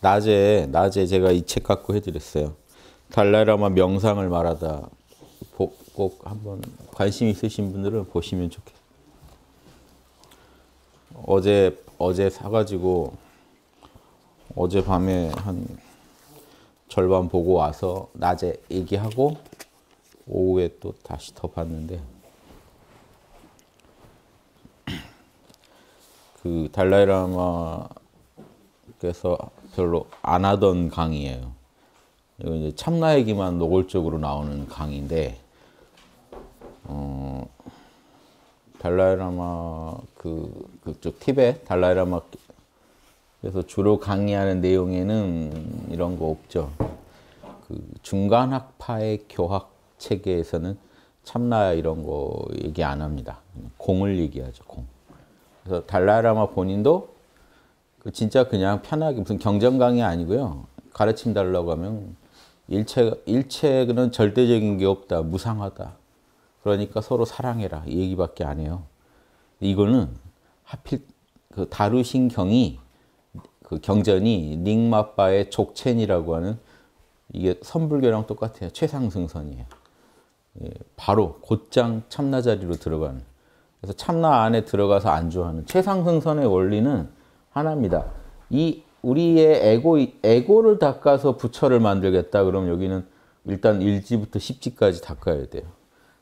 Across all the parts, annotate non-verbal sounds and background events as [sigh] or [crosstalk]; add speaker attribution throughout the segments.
Speaker 1: 낮에 낮에 제가 이 책 갖고 해드렸어요. 달라이라마 명상을 말하다 꼭 한번 관심 있으신 분들은 보시면 좋겠어요. 어제 어제 사가지고 어제 밤에 한 절반 보고 와서 낮에 얘기하고 오후에 또 다시 더 봤는데 그 달라이라마께서 별로 안 하던 강의예요. 이거 이제 참나 얘기만 노골적으로 나오는 강의인데 어, 달라이라마 그 그쪽 티벳 달라이라마 그래서 주로 강의하는 내용에는 이런 거 없죠. 그 중간 학파의 교학 체계에서는 참나 이런 거 얘기 안 합니다. 공을 얘기하죠. 공. 그래서 달라이라마 본인도 그 진짜 그냥 편하게 무슨 경전 강의 아니고요. 가르침 달라고 하면 일체 일체는 절대적인 게 없다. 무상하다. 그러니까 서로 사랑해라. 이 얘기밖에 안 해요. 이거는 하필 그 다루신 경이 그 경전이 닉마빠의 족첸이라고 하는 이게 선불교랑 똑같아요. 최상승선이에요. 예, 바로 곧장 참나자리로 들어가는 그래서 참나 안에 들어가서 안주하는 최상승선의 원리는 하나입니다. 이 우리의 에고, 에고를 닦아서 부처를 만들겠다. 그럼 여기는 일단 1지부터 10지까지 닦아야 돼요.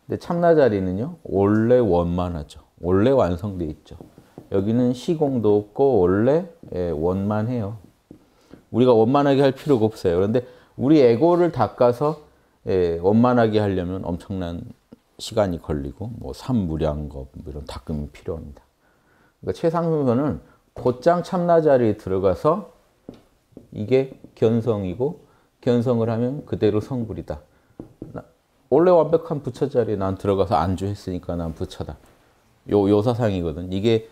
Speaker 1: 근데 참나 자리는요. 원래 원만하죠. 원래 완성돼 있죠. 여기는 시공도 없고 원래 예, 원만해요. 우리가 원만하게 할 필요가 없어요. 그런데 우리 에고를 닦아서 예, 원만하게 하려면 엄청난 시간이 걸리고 뭐 삼무량겁 뭐 이런 닦음이 필요합니다. 그러니까 최상승선은 곧장 참나자리에 들어가서 이게 견성이고 견성을 하면 그대로 성불이다. 원래 완벽한 부처 자리에 난 들어가서 안주했으니까 난 부처다. 요, 요 사상이거든. 이게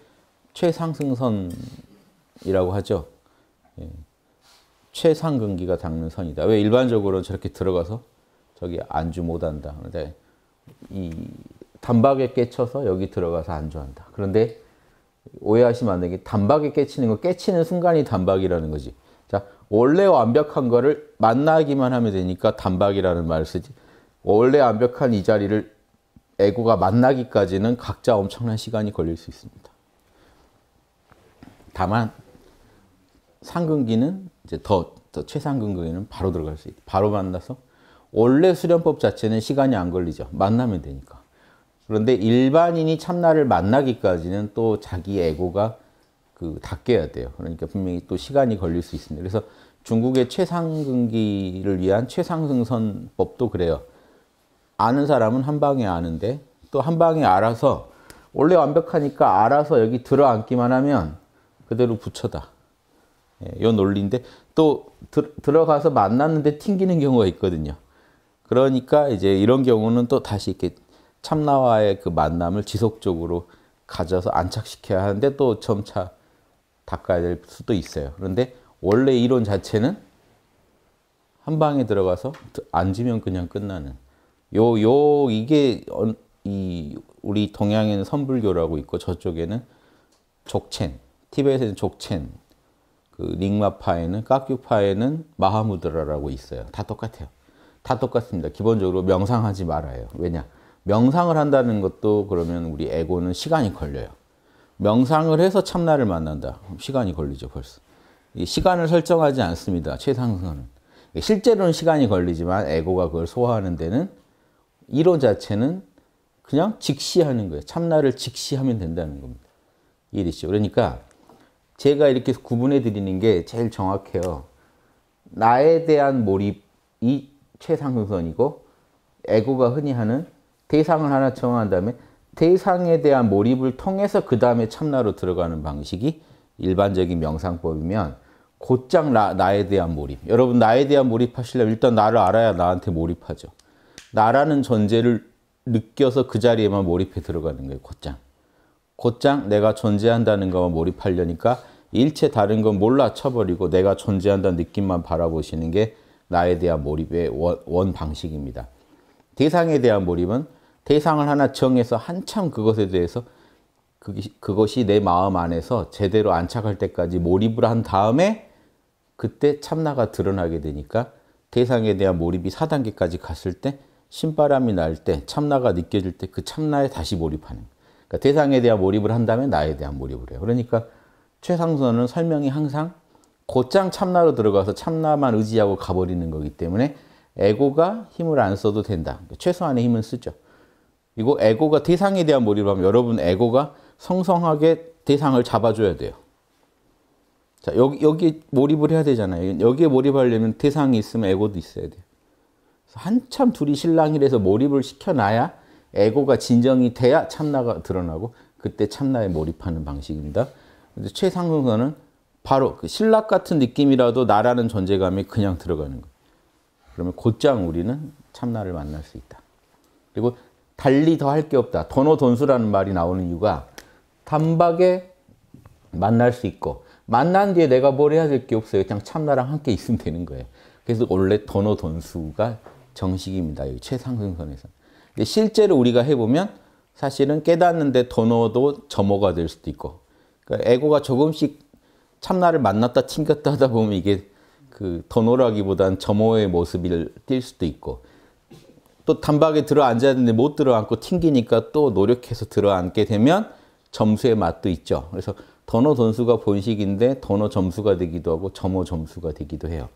Speaker 1: 최상승선이라고 하죠. 예. 최상근기가 닦는 선이다. 왜 일반적으로 저렇게 들어가서 저기 안주 못한다. 그데 이 단박에 깨쳐서 여기 들어가서 안주한다. 그런데 오해하시면 안 되는 게 단박에 깨치는 거 깨치는 순간이 단박이라는 거지. 자 원래 완벽한 거를 만나기만 하면 되니까 단박이라는 말을 쓰지. 원래 완벽한 이 자리를 에고가 만나기까지는 각자 엄청난 시간이 걸릴 수 있습니다. 다만 상근기는 이제 더, 더 최상근기는 바로 들어갈 수 있다. 바로 만나서 원래 수련법 자체는 시간이 안 걸리죠. 만나면 되니까. 그런데 일반인이 참나를 만나기까지는 또 자기 에고가 그 닦여야 돼요. 그러니까 분명히 또 시간이 걸릴 수 있습니다. 그래서 중국의 최상승기를 위한 최상승선법도 그래요. 아는 사람은 한 방에 아는데 또 한 방에 알아서 원래 완벽하니까 알아서 여기 들어앉기만 하면 그대로 부처다. 예, 요 논리인데 또 들, 들어가서 만났는데 튕기는 경우가 있거든요. 그러니까 이제 이런 경우는 또 다시 이렇게 참나와의 그 만남을 지속적으로 가져서 안착시켜야 하는데 또 점차 닦아야 될 수도 있어요. 그런데 원래 이론 자체는 한 방에 들어가서 앉으면 그냥 끝나는 요 요 이게 이 우리 동양에는 선불교라고 있고 저쪽에는 족첸 티베트에는 족첸 그 닝마파에는 까큐파에는 마하무드라라고 있어요. 다 똑같아요. 다 똑같습니다. 기본적으로 명상하지 말아요. 왜냐? 명상을 한다는 것도 그러면 우리 에고는 시간이 걸려요. 명상을 해서 참나를 만난다. 시간이 걸리죠, 벌써. 시간을 설정하지 않습니다. 최상선은. 실제로는 시간이 걸리지만 에고가 그걸 소화하는 데는 이론 자체는 그냥 직시하는 거예요. 참나를 직시하면 된다는 겁니다. 이해되시죠? 그러니까 제가 이렇게 구분해 드리는 게 제일 정확해요. 나에 대한 몰입이 최상선이고 승 에고가 흔히 하는 대상을 하나 정한 다음에 대상에 대한 몰입을 통해서 그 다음에 참나로 들어가는 방식이 일반적인 명상법이면 곧장 나, 에 대한 몰입. 여러분 나에 대한 몰입하시려면 일단 나를 알아야 나한테 몰입하죠. 나라는 존재를 느껴서 그 자리에만 몰입해 들어가는 거예요. 곧장. 곧장 내가 존재한다는 것만 몰입하려니까 일체 다른 건 몰라 쳐버리고 내가 존재한다는 느낌만 바라보시는 게 나에 대한 몰입의 원, 원 방식입니다. 대상에 대한 몰입은 대상을 하나 정해서 한참 그것에 대해서 그것이 내 마음 안에서 제대로 안착할 때까지 몰입을 한 다음에 그때 참나가 드러나게 되니까 대상에 대한 몰입이 4단계까지 갔을 때 신바람이 날 때 참나가 느껴질 때 그 참나에 다시 몰입하는 그러니까 대상에 대한 몰입을 한 다음에 나에 대한 몰입을 해요. 그러니까 최상선은 설명이 항상 곧장 참나로 들어가서 참나만 의지하고 가버리는 거기 때문에 에고가 힘을 안 써도 된다. 그러니까 최소한의 힘은 쓰죠. 그리고 에고가 대상에 대한 몰입하면 여러분 에고가 성성하게 대상을 잡아줘야 돼요. 자 여기, 여기 몰입을 해야 되잖아요. 여기에 몰입하려면 대상이 있으면 에고도 있어야 돼요. 한참 둘이 실랑이해서 몰입을 시켜놔야 에고가 진정이 돼야 참나가 드러나고 그때 참나에 몰입하는 방식입니다. 근데 최상승선은 바로 그 신락 같은 느낌이라도 나라는 존재감이 그냥 들어가는 거예요. 그러면 곧장 우리는 참나를 만날 수 있다. 그리고 달리 더 할 게 없다. 돈호 돈수라는 말이 나오는 이유가 단박에 만날 수 있고 만난 뒤에 내가 뭘 해야 될 게 없어요. 그냥 참나랑 함께 있으면 되는 거예요. 그래서 원래 돈호 돈수가 정식입니다. 여기 최상승선에서. 실제로 우리가 해보면 사실은 깨닫는데 돈호도 점호가 될 수도 있고 그러니까 에고가 조금씩 참나를 만났다 튕겼다 하다 보면 이게 그 더노라기보단 점호의 모습을 띌 수도 있고 또 단박에 들어앉아야 되는데 못 들어앉고 튕기니까 또 노력해서 들어앉게 되면 점수의 맛도 있죠. 그래서 더노 던수가 본식인데 더노 점수가 되기도 하고 점호 점수가 되기도 해요.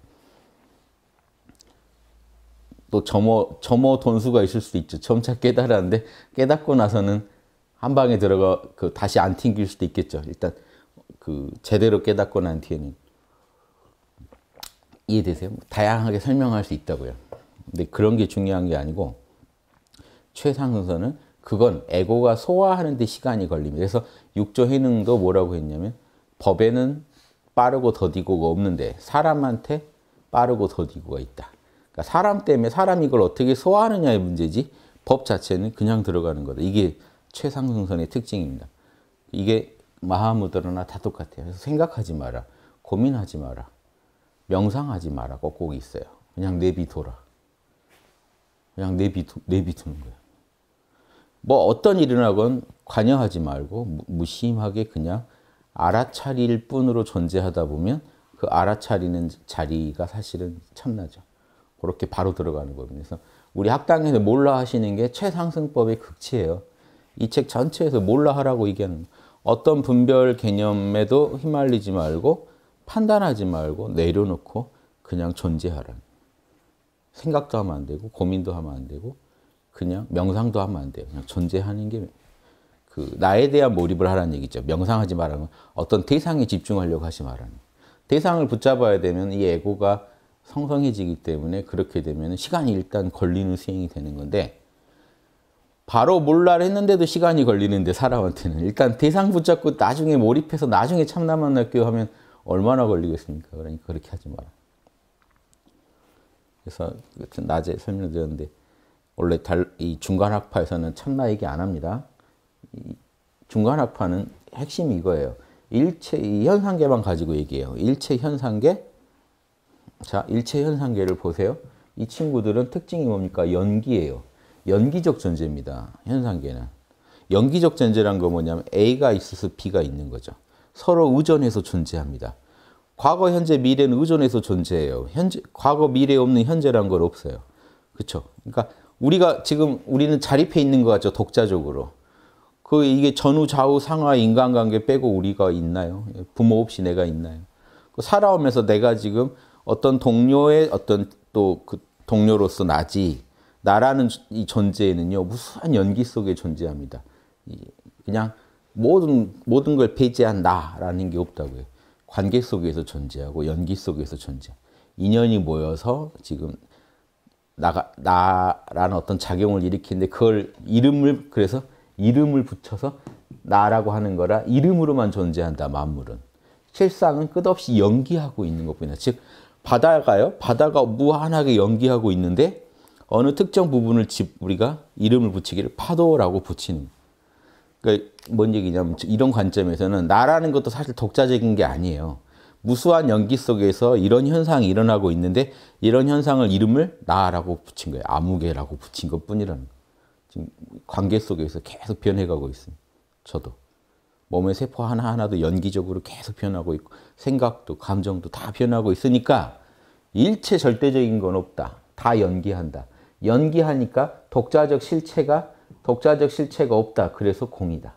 Speaker 1: 또 점호, 점호 던수가 있을 수도 있죠. 점차 깨달았는데 깨닫고 나서는 한 방에 들어가 그 다시 안 튕길 수도 있겠죠. 일단 그 제대로 깨닫고 난 뒤에는 이해되세요? 뭐 다양하게 설명할 수 있다고요. 근데 그런 게 중요한 게 아니고 최상선은 그건 에고가 소화하는 데 시간이 걸립니다. 그래서 육조 해능도 뭐라고 했냐면 법에는 빠르고 더디고가 없는데 사람한테 빠르고 더디고가 있다. 그러니까 사람 때문에 사람이 이걸 어떻게 소화하느냐의 문제지 법 자체는 그냥 들어가는 거다. 이게 최상승선의 특징입니다. 이게 마하무드라나 다 똑같아요. 그래서 생각하지 마라. 고민하지 마라. 명상하지 마라고 꼭 있어요. 그냥 내비둬라. 그냥 내비두, 내비두는 거예요. 뭐 어떤 일이나건 관여하지 말고 무심하게 그냥 알아차릴 뿐으로 존재하다 보면 그 알아차리는 자리가 사실은 참나죠. 그렇게 바로 들어가는 겁니다. 그래서 우리 학당에서 몰라 하시는 게 최상승법의 극치예요. 이 책 전체에서 몰라 하라고 얘기하는 어떤 분별 개념에도 휘말리지 말고 판단하지 말고 내려놓고 그냥 존재하라. 생각도 하면 안 되고 고민도 하면 안 되고 그냥 명상도 하면 안 돼요. 그냥 존재하는 게 그 나에 대한 몰입을 하라는 얘기죠. 명상하지 말라는 어떤 대상에 집중하려고 하지 말라는 대상을 붙잡아야 되면 이 에고가 성성해지기 때문에 그렇게 되면 시간이 일단 걸리는 수행이 되는 건데 바로 몰라 했는데도 시간이 걸리는데 사람한테는 일단 대상 붙잡고 나중에 몰입해서 나중에 참나만 할게요 하면 얼마나 걸리겠습니까? 그러니까 그렇게 하지 마라. 그래서 낮에 설명 드렸는데 원래 이 중간 학파에서는 참나 얘기 안 합니다. 중간 학파는 핵심이 이거예요. 일체 현상계만 가지고 얘기해요. 일체 현상계. 자, 일체 현상계를 보세요. 이 친구들은 특징이 뭡니까? 연기예요. 연기적 전제입니다. 현상계는. 연기적 전제란 거 뭐냐면 A가 있어서 B가 있는 거죠. 서로 의존해서 존재합니다. 과거, 현재, 미래는 의존해서 존재해요. 현재, 과거, 미래 없는 현재란 건 없어요. 그렇죠? 그러니까 우리가 지금 우리는 자립해 있는 것 같죠. 독자적으로. 그 이게 전후, 좌우, 상하, 인간관계 빼고 우리가 있나요? 부모 없이 내가 있나요? 그 살아오면서 내가 지금 어떤 동료의 어떤 또 그 동료로서 나지 나라는 이 존재는요 무수한 연기 속에 존재합니다. 그냥 모든 모든 걸 배제한다라는 게 없다고요. 관계 속에서 존재하고 연기 속에서 존재. 인연이 모여서 지금 나가 나라는 어떤 작용을 일으키는데 그걸 이름을 그래서 이름을 붙여서 나라고 하는 거라 이름으로만 존재한다 만물은 실상은 끝없이 연기하고 있는 것뿐이다. 즉 바다가요 바다가 무한하게 연기하고 있는데 어느 특정 부분을 집 우리가 이름을 붙이기를 파도라고 붙이는 그러니까 뭔 얘기냐면 이런 관점에서는 나라는 것도 사실 독자적인 게 아니에요. 무수한 연기 속에서 이런 현상이 일어나고 있는데 이런 현상을 이름을 나라고 붙인 거예요. 아무개라고 붙인 것뿐이라는 지금 관계 속에서 계속 변해가고 있습니다. 저도. 몸의 세포 하나하나도 연기적으로 계속 변하고 있고 생각도 감정도 다 변하고 있으니까 일체 절대적인 건 없다. 다 연기한다. 연기하니까 독자적 실체가 독자적 실체가 없다. 그래서 공이다.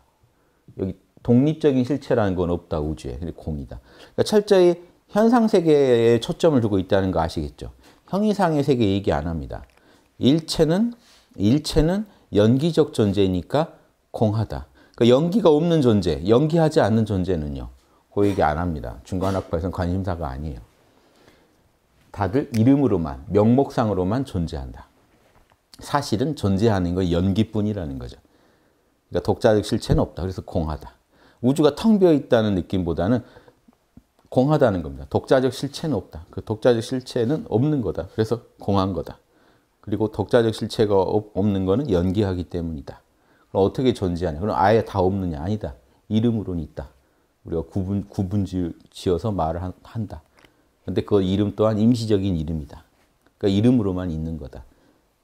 Speaker 1: 여기 독립적인 실체라는 건 없다. 우주에. 공이다. 그러니까 철저히 현상 세계에 초점을 두고 있다는 거 아시겠죠? 형이상의 세계 얘기 안 합니다. 일체는 일체는 연기적 존재니까 공하다. 그러니까 연기가 없는 존재, 연기하지 않는 존재는요. 그 얘기 안 합니다. 중간학파에서는 관심사가 아니에요. 다들 이름으로만, 명목상으로만 존재한다. 사실은 존재하는 거 연기뿐이라는 거죠. 그러니까 독자적 실체는 없다. 그래서 공하다. 우주가 텅 비어 있다는 느낌보다는 공하다는 겁니다. 독자적 실체는 없다. 그 독자적 실체는 없는 거다. 그래서 공한 거다. 그리고 독자적 실체가 없는 거는 연기하기 때문이다. 그럼 어떻게 존재하냐? 그럼 아예 다 없느냐? 아니다. 이름으로는 있다. 우리가 구분, 구분 지어서 말을 한다. 근데 그 이름 또한 임시적인 이름이다. 그러니까 이름으로만 있는 거다.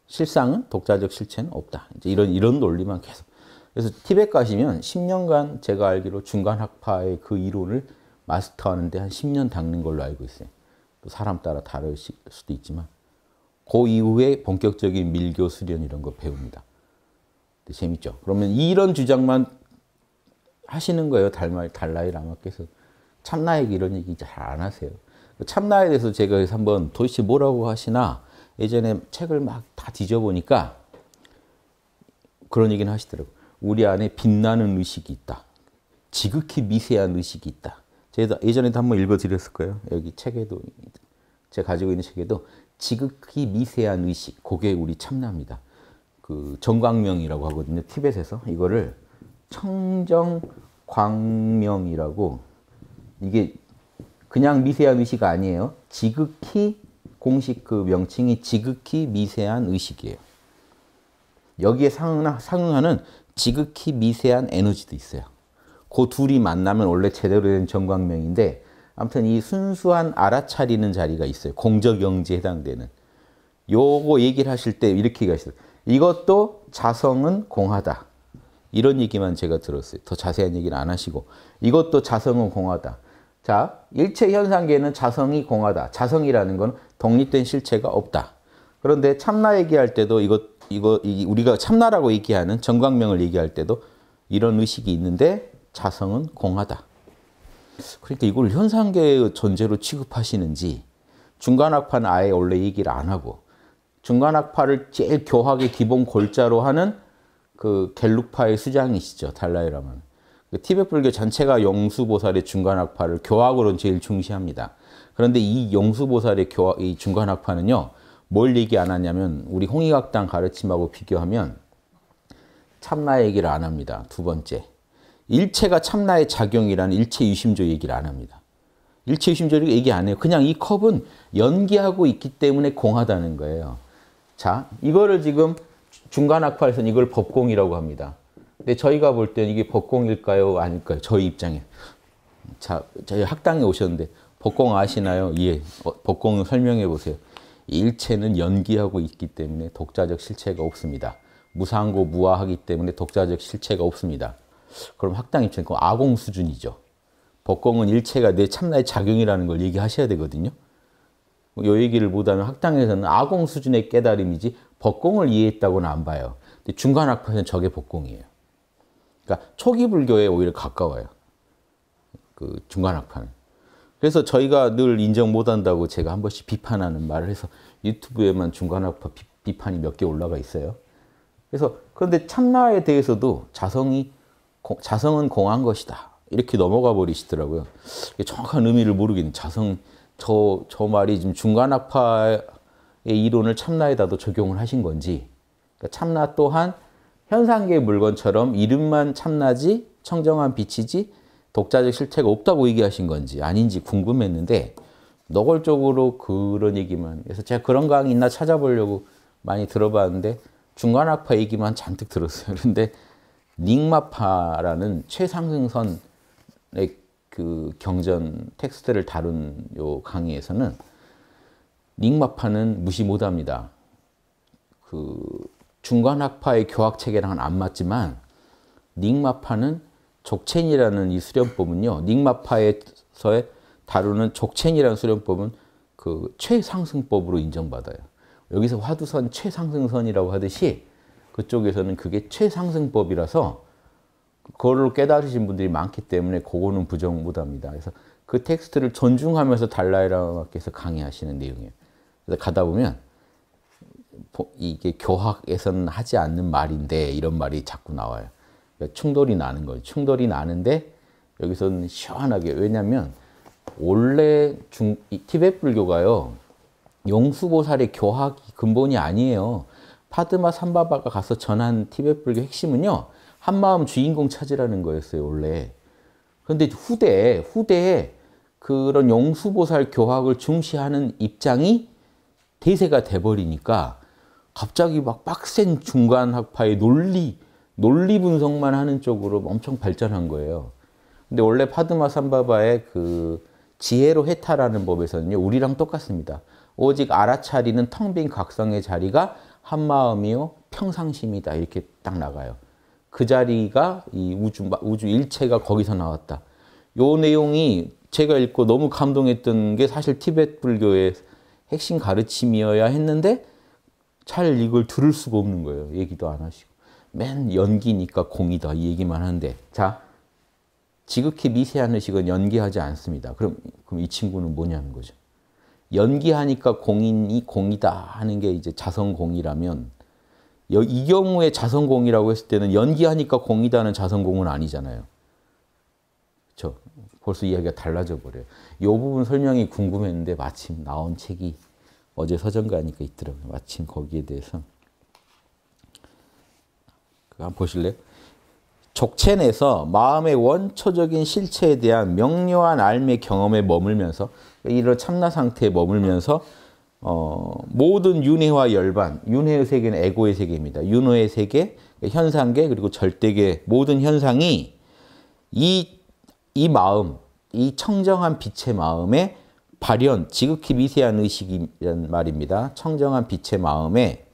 Speaker 1: 실상은 독자적 실체는 없다. 이제 이런 이런 논리만 계속. 그래서 티벳 가시면 10년간 제가 알기로 중간 학파의 그 이론을 마스터하는데 한 10년 닦는 걸로 알고 있어요. 또 사람 따라 다를 수도 있지만 그 이후에 본격적인 밀교 수련 이런 거 배웁니다. 재밌죠. 그러면 이런 주장만 하시는 거예요. 달마, 달라이 라마께서 참나에게 이런 얘기 잘 안 하세요. 참나에 대해서 제가 한번 도대체 뭐라고 하시나 예전에 책을 막 다 뒤져보니까 그런 얘기는 하시더라고요. 우리 안에 빛나는 의식이 있다. 지극히 미세한 의식이 있다. 제가 예전에도 한번 읽어드렸을 거예요. 여기 책에도 제가 가지고 있는 책에도 지극히 미세한 의식, 그게 우리 참나입니다. 그 정광명이라고 하거든요. 티벳에서 이거를 청정광명이라고 이게 그냥 미세한 의식 아니에요. 지극히 공식 그 명칭이 지극히 미세한 의식이에요. 여기에 상응하는 지극히 미세한 에너지도 있어요. 그 둘이 만나면 원래 제대로 된 정광명인데 아무튼 이 순수한 알아차리는 자리가 있어요. 공적영지에 해당되는. 요거 얘기를 하실 때 이렇게 얘기하시더요 이것도 자성은 공하다. 이런 얘기만 제가 들었어요. 더 자세한 얘기는 안 하시고. 이것도 자성은 공하다. 자, 일체 현상계는 자성이 공하다. 자성이라는 건 독립된 실체가 없다. 그런데 참나 얘기할 때도 이거 이거 우리가 참나라고 얘기하는 정광명을 얘기할 때도 이런 의식이 있는데 자성은 공하다. 그러니까 이걸 현상계의 존재로 취급하시는지 중간학파는 아예 원래 얘기를 안 하고 중간학파를 제일 교학의 기본 골자로 하는 그 갤룩파의 수장이시죠 달라이라마는. 그 티베트 불교 전체가 용수보살의 중간학파를 교학으로 제일 중시합니다. 그런데 이 영수보살의 교화, 이 중간학파는요, 뭘 얘기 안 하냐면 우리 홍익학당 가르침하고 비교하면 참나 얘기를 안 합니다. 두 번째. 일체가 참나의 작용이라는 일체 유심조 얘기를 안 합니다. 일체 유심조 얘기 안 해요. 그냥 이 컵은 연기하고 있기 때문에 공하다는 거예요. 자, 이거를 지금 중간학파에서는 이걸 법공이라고 합니다. 근데 저희가 볼 때는 이게 법공일까요? 아닐까요? 저희 입장에. 자, 저희 학당에 오셨는데 복공 아시나요? 예. 복공 어, 설명해 보세요. 일체는 연기하고 있기 때문에 독자적 실체가 없습니다. 무상고 무아하기 때문에 독자적 실체가 없습니다. 그럼 학당 입장에 아공 수준이죠. 복공은 일체가 내 참나의 작용이라는 걸 얘기하셔야 되거든요. 요 얘기를 못하면 학당에서는 아공 수준의 깨달음이지 복공을 이해했다고는 안 봐요. 근데 중간 학파는 저게 복공이에요. 그러니까 초기 불교에 오히려 가까워요. 그 중간 학파는. 그래서 저희가 늘 인정 못한다고 제가 한 번씩 비판하는 말을 해서 유튜브에만 중간학파 비, 판이 몇 개 올라가 있어요. 그래서 그런데 참나에 대해서도 자성이 자성은 공한 것이다 이렇게 넘어가 버리시더라고요. 정확한 의미를 모르겠는 자성 저 저 말이 지금 중간학파의 이론을 참나에다도 적용을 하신 건지 그러니까 참나 또한 현상계 물건처럼 이름만 참나지 청정한 빛이지 독자적 실체가 없다고 얘기하신 건지 아닌지 궁금했는데 노골적으로 그런 얘기만 그래서 제가 그런 강의 있나 찾아보려고 많이 들어봤는데 중간학파 얘기만 잔뜩 들었어요. [laughs] 그런데 닉마파라는 최상승선의 그 경전 텍스트를 다룬 요 강의에서는 닉마파는 무시 못합니다. 그 중간학파의 교학 체계랑은 안 맞지만 닉마파는 족첸이라는 이 수련법은요. 닉마파에서의 다루는 족첸이라는 수련법은 그 최상승법으로 인정받아요. 여기서 화두선 최상승선이라고 하듯이 그쪽에서는 그게 최상승법이라서 그거를 깨달으신 분들이 많기 때문에 그거는 부정 못합니다. 그래서 그 텍스트를 존중하면서 달라이라마께서 강의하시는 내용이에요. 그래서 가다 보면 뭐 이게 교학에서는 하지 않는 말인데 이런 말이 자꾸 나와요. 그러니까 충돌이 나는 거예요. 충돌이 나는데 여기서는 시원하게 왜냐하면 원래 중, 티벳 불교가요 용수보살의 교학이 근본이 아니에요. 파드마 삼바바가 가서 전한 티벳 불교 핵심은요 한마음 주인공 찾으라는 거였어요 원래. 그런데 후대 후대에 그런 용수보살 교학을 중시하는 입장이 대세가 돼버리니까 갑자기 막 빡센 중간학파의 논리 논리 분석만 하는 쪽으로 엄청 발전한 거예요. 근데 원래 파드마 삼바바의 그 지혜로 해탈하는 법에서는요, 우리랑 똑같습니다. 오직 알아차리는 텅 빈 각성의 자리가 한마음이요, 평상심이다. 이렇게 딱 나가요. 그 자리가 이 우주, 우주 일체가 거기서 나왔다. 요 내용이 제가 읽고 너무 감동했던 게 사실 티벳 불교의 핵심 가르침이어야 했는데 잘 이걸 들을 수가 없는 거예요. 얘기도 안 하시고. 맨 연기니까 공이다 이 얘기만 하는데 자 지극히 미세한 의식은 연기하지 않습니다. 그럼, 그럼 이 친구는 뭐냐는 거죠. 연기하니까 공인이 공이다 하는 게 이제 자성공이라면 이 경우에 자성공이라고 했을 때는 연기하니까 공이다는 자성공은 아니잖아요. 그렇죠? 벌써 이야기가 달라져 버려요. 이 부분 설명이 궁금했는데 마침 나온 책이 어제 서점 가니까 있더라고요. 마침 거기에 대해서 그 한번 보실래요? 족첸에서 마음의 원초적인 실체에 대한 명료한 알매 경험에 머물면서 이런 참나 상태에 머물면서 어, 모든 윤회와 열반, 윤회의 세계는 에고의 세계입니다. 윤회의 세계, 현상계, 그리고 절대계 모든 현상이 이, 이 마음, 이 청정한 빛의 마음에 발현, 지극히 미세한 의식이란 말입니다. 청정한 빛의 마음에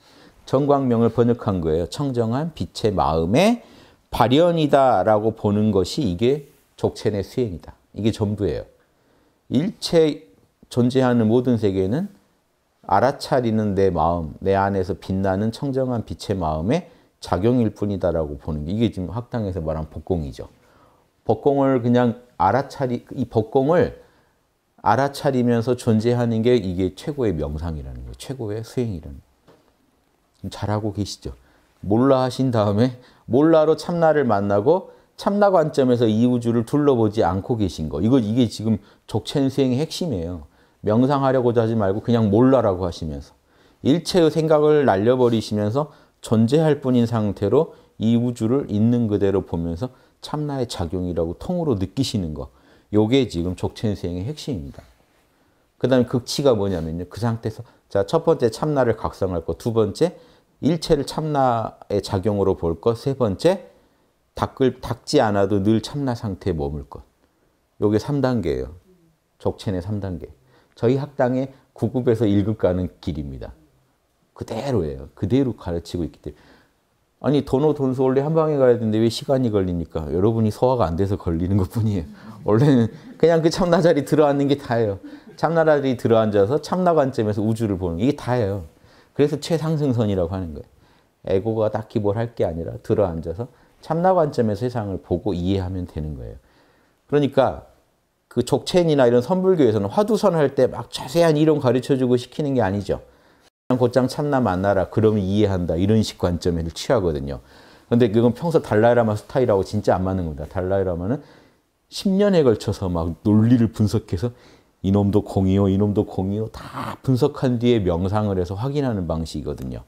Speaker 1: 전광명을 번역한 거예요. 청정한 빛의 마음의 발현이다라고 보는 것이 이게 족체의 수행이다. 이게 전부예요. 일체 존재하는 모든 세계는 알아차리는 내 마음, 내 안에서 빛나는 청정한 빛의 마음의 작용일 뿐이다라고 보는 게 이게 지금 학당에서 말한 복공이죠. 복공을 그냥 알아차리 이 복공을 알아차리면서 존재하는 게 이게 최고의 명상이라는 거예요. 최고의 수행이라는 거예요. 잘하고 계시죠? 몰라 하신 다음에 몰라로 참나를 만나고 참나 관점에서 이 우주를 둘러보지 않고 계신 거. 이거 이게 지금 족첸생의 핵심이에요. 명상하려고자 하지 말고 그냥 몰라라고 하시면서 일체의 생각을 날려버리시면서 존재할 뿐인 상태로 이 우주를 있는 그대로 보면서 참나의 작용이라고 통으로 느끼시는 거. 요게 지금 족첸생의 핵심입니다. 그 다음에 극치가 뭐냐면요. 그 상태에서 자, 첫 번째 참나를 각성할 거, 두 번째 일체를 참나의 작용으로 볼 것. 세 번째, 닦을, 닦지 않아도 늘 참나 상태에 머물 것. 요게 3단계예요. 적체내 3단계. 저희 학당의 9급에서 1급 가는 길입니다. 그대로예요. 그대로 가르치고 있기 때문에. 아니 돈오 돈수 원래 한 방에 가야 되는데 왜 시간이 걸리니까 여러분이 소화가 안 돼서 걸리는 것뿐이에요. 원래는 그냥 그 참나 자리 들어앉는 게 다예요. 참나 자리 들어앉아서 참나 관점에서 우주를 보는 게 이게 다예요. 그래서 최상승선이라고 하는 거예요. 에고가 딱히 뭘 할 게 아니라 들어앉아서 참나 관점에서 세상을 보고 이해하면 되는 거예요. 그러니까 그 족첸이나 이런 선불교에서는 화두선 할 때 막 자세한 이론 가르쳐주고 시키는 게 아니죠. 그냥 곧장 참나 만나라. 그러면 이해한다. 이런 식 관점을 취하거든요. 근데 그건 평소 달라이라마 스타일하고 진짜 안 맞는 겁니다. 달라이라마는 10년에 걸쳐서 막 논리를 분석해서 이놈도 공이요, 이놈도 공이요 다 분석한 뒤에 명상을 해서 확인하는 방식이거든요.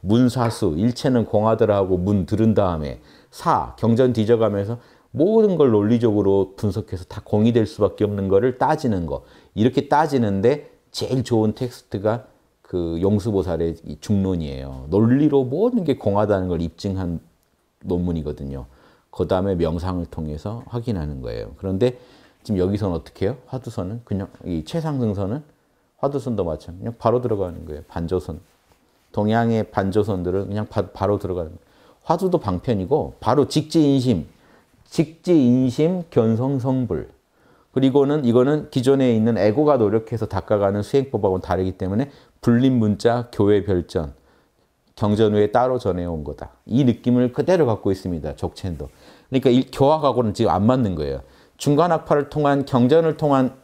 Speaker 1: 문사수, 일체는 공하더라고 문 들은 다음에 사, 경전 뒤져가면서 모든 걸 논리적으로 분석해서 다 공이 될 수밖에 없는 거를 따지는 거. 이렇게 따지는데 제일 좋은 텍스트가 그 용수보살의 중론이에요. 논리로 모든 게 공하다는 걸 입증한 논문이거든요. 그 다음에 명상을 통해서 확인하는 거예요. 그런데 지금 여기선 어떻게 해요? 화두선은 그냥 이 최상승선은 화두선도 마찬가지 그냥 바로 들어가는 거예요. 반조선. 동양의 반조선들은 그냥 바, 로 들어가는 거예요. 화두도 방편이고 바로 직지인심, 직지인심 견성성불. 그리고는 이거는 기존에 있는 에고가 노력해서 닦아가는 수행법하고는 다르기 때문에 불림 문자, 교회 별전, 경전 후에 따로 전해온 거다. 이 느낌을 그대로 갖고 있습니다. 족첸도. 그러니까 이 교학하고는 지금 안 맞는 거예요. 중간 악파를 통한 경전을 통한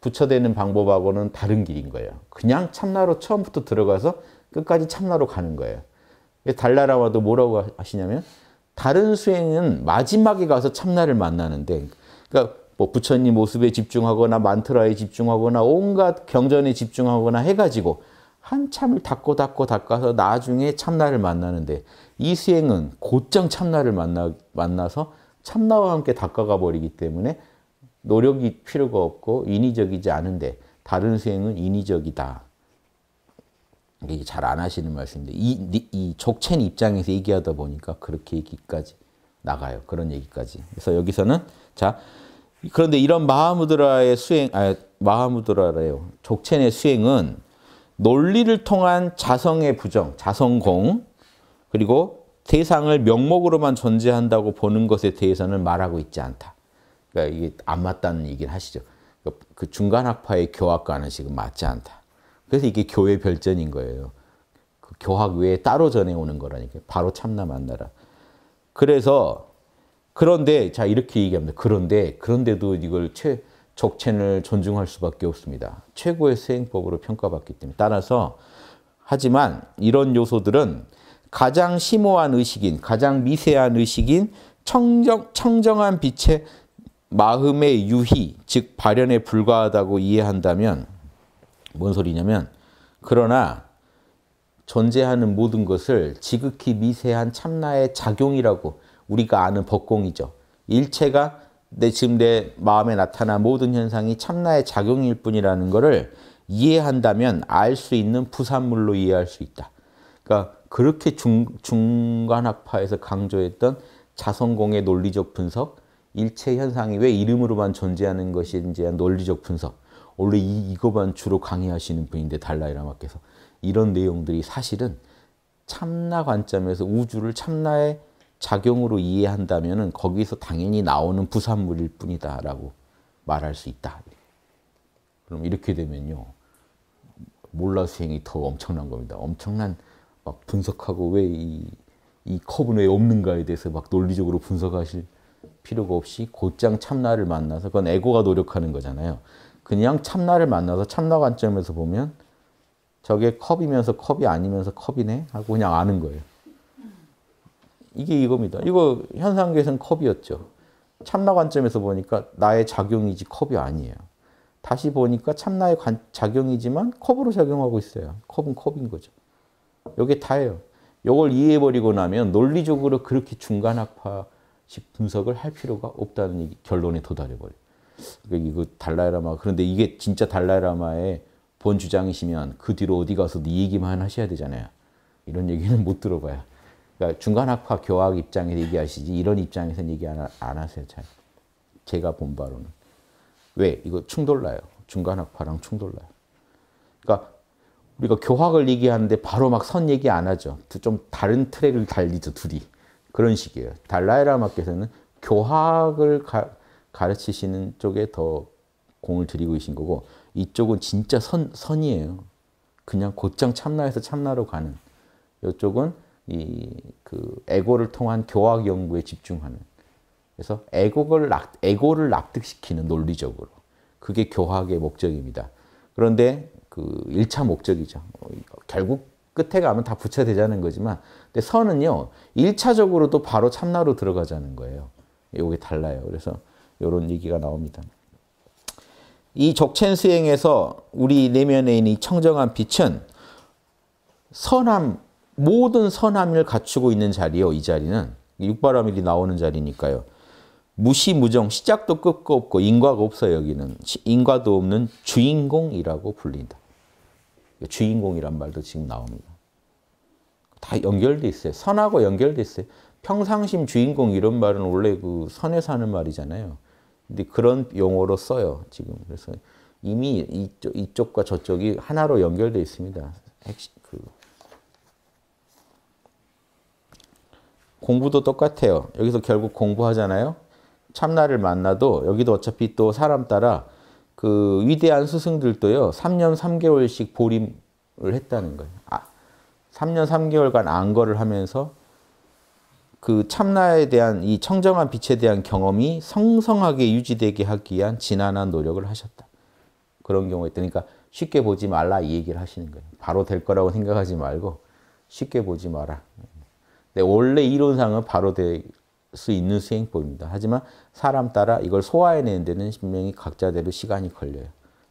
Speaker 1: 부처되는 방법하고는 다른 길인 거예요. 그냥 참나로 처음부터 들어가서 끝까지 참나로 가는 거예요. 달나라와도 뭐라고 하시냐면 다른 수행은 마지막에 가서 참나를 만나는데 그러니까 뭐 부처님 모습에 집중하거나 만트라에 집중하거나 온갖 경전에 집중하거나 해가지고 한참을 닦고 닦고 닦아서 나중에 참나를 만나는데 이 수행은 곧장 참나를 만나, 만나서 참나와 함께 닦아가 버리기 때문에 노력이 필요가 없고 인위적이지 않은데 다른 수행은 인위적이다. 이게 잘 안 하시는 말씀인데 이, 이 족첸 입장에서 얘기하다 보니까 그렇게 얘기까지 나가요. 그런 얘기까지. 그래서 여기서는 자 그런데 이런 마하무드라의 수행 아 마하무드라래요. 족첸의 수행은 논리를 통한 자성의 부정, 자성공 그리고 세상을 명목으로만 존재한다고 보는 것에 대해서는 말하고 있지 않다. 그러니까 이게 안 맞다는 얘기를 하시죠. 그러니까 그 중간학파의 교학과는 지금 맞지 않다. 그래서 이게 교회 별전인 거예요. 그 교학 외에 따로 전해오는 거라니까 바로 참나 만나라. 그래서 그런데 자 이렇게 얘기합니다. 그런데 그런데도 이걸 최 적첸을 존중할 수밖에 없습니다. 최고의 수행법으로 평가받기 때문에 따라서 하지만 이런 요소들은 가장 심오한 의식인 가장 미세한 의식인 청정, 청정한 빛의 마음의 유희, 즉 발현에 불과하다고 이해한다면 뭔 소리냐면 그러나 존재하는 모든 것을 지극히 미세한 참나의 작용이라고 우리가 아는 법공이죠. 일체가 내 지금 내 마음에 나타난 모든 현상이 참나의 작용일 뿐이라는 것을 이해한다면 알 수 있는 부산물로 이해할 수 있다. 그러니까 그렇게 중, 중간학파에서 강조했던 자성공의 논리적 분석, 일체 현상이 왜 이름으로만 존재하는 것인지 논리적 분석, 원래 이, 이거만 주로 강의하시는 분인데 달라이 라마께서 이런 내용들이 사실은 참나 관점에서 우주를 참나의 작용으로 이해한다면 거기서 당연히 나오는 부산물일 뿐이다 라고 말할 수 있다. 그럼 이렇게 되면요. 몰라 수행이 더 엄청난 겁니다. 엄청난 막 분석하고 왜이이 컵은 왜 없는가에 대해서 막 논리적으로 분석하실 필요가 없이 곧장 참나를 만나서 그건 에고가 노력하는 거잖아요. 그냥 참나를 만나서 참나 관점에서 보면 저게 컵이면서 컵이 아니면서 컵이네 하고 그냥 아는 거예요. 이게 이겁니다. 이거 현상계에서 컵이었죠. 참나 관점에서 보니까 나의 작용이지 컵이 아니에요. 다시 보니까 참나의 관, 작용이지만 컵으로 작용하고 있어요. 컵은 컵인 거죠. 이게 다예요. 이걸 이해해버리고 나면 논리적으로 그렇게 중간학파식 분석을 할 필요가 없다는 기 결론에 도달해버려요. 그러니까 이거 달라이라마 그런데 이게 진짜 달라이라마의 본 주장이시면 그 뒤로 어디 가서 네 얘기만 하셔야 되잖아요. 이런 얘기는 못 들어봐요. 그러니까 중간학파 교학 입장에서 얘기하시지 이런 입장에서는 얘기 안, 안 하세요. 잘. 제가 본 바로는. 왜? 이거 충돌나요. 중간학파랑 충돌나요. 그러니까 우리가 교학을 얘기하는데 바로 막 선 얘기 안 하죠. 좀 다른 트랙을 달리죠, 둘이. 그런 식이에요. 달라이라마께서는 교학을 가, 가르치시는 쪽에 더 공을 들이고 계신 거고 이쪽은 진짜 선, 선이에요. 그냥 곧장 참나에서 참나로 가는. 이쪽은 이 그 에고를 통한 교학 연구에 집중하는. 그래서 에고를 낙, 에고를 납득시키는 논리적으로. 그게 교학의 목적입니다. 그런데 그 1차 목적이죠. 어, 결국 끝에 가면 다 부처되자는 거지만 근데 선은요. 1차적으로도 바로 참나로 들어가자는 거예요. 요게 달라요. 그래서 요런 얘기가 나옵니다. 이 적첸 수행에서 우리 내면에 있는 청정한 빛은 선함 모든 선함을 갖추고 있는 자리요. 이 자리는 육바라밀이 나오는 자리니까요. 무시무정, 시작도 끝도 없고 인과가 없어요. 여기는 인과도 없는 주인공이라고 불린다. 그러니까 주인공이란 말도 지금 나옵니다. 다 연결돼 있어요. 선하고 연결돼 있어요. 평상심 주인공 이런 말은 원래 그 선에 사는 말이잖아요. 근데 그런 용어로 써요. 지금 그래서 이미 이쪽, 이쪽과 저쪽이 하나로 연결돼 있습니다. 핵심, 그. 공부도 똑같아요. 여기서 결국 공부하잖아요. 참나를 만나도 여기도 어차피 또 사람 따라 그 위대한 스승들도요, 3년 3개월씩 보림을 했다는 거예요. 아, 3년 3개월간 안거를 하면서 그 참나에 대한 이 청정한 빛에 대한 경험이 성성하게 유지되게 하기 위한 진한한 노력을 하셨다. 그런 경우에 그러니까 쉽게 보지 말라 이 얘기를 하시는 거예요. 바로 될 거라고 생각하지 말고 쉽게 보지 마라. 근데 원래 이론상은 바로 될수 있는 수행법입니다. 하지만 사람 따라 이걸 소화해내는 데는 분명히 각자대로 시간이 걸려요.